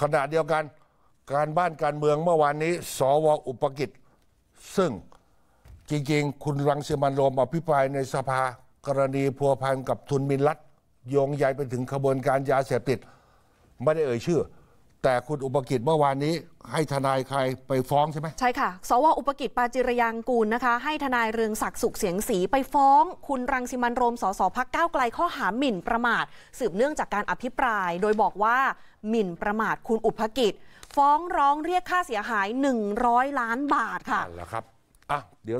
ขณะเดียวกันการบ้านการเมืองเมื่อวานนี้ สวอุปกิจ ซึ่งจริงๆ คุณรังสีมันโรมอภิปรายในสภา กรณีพัวพันกับทุนมินลัด โยงใหญ่ไปถึงขบวนการยาเสพติด ไม่ได้เอ่ยชื่อแต่คุณอุปกิจเมื่อวานนี้ ให้ทนายใครไปฟ้องใช่ไหม ใช่ค่ะ สวอุปกิจปาจิรยังกูลนะคะ ให้ทนายเรืองศักดิ์สุขเสียงสีไปฟ้อง คุณรังสิมันโรมสสพักก้าวไกลข้อหาหมิ่นประมาท สืบเนื่องจากการอภิปราย โดยบอกว่าหมิ่นประมาทคุณอุปกิจฟ้องร้องเรียกค่าเสียหาย 100 ล้านบาทค่ะน่แหรอครับอ่ะเดี๋ยว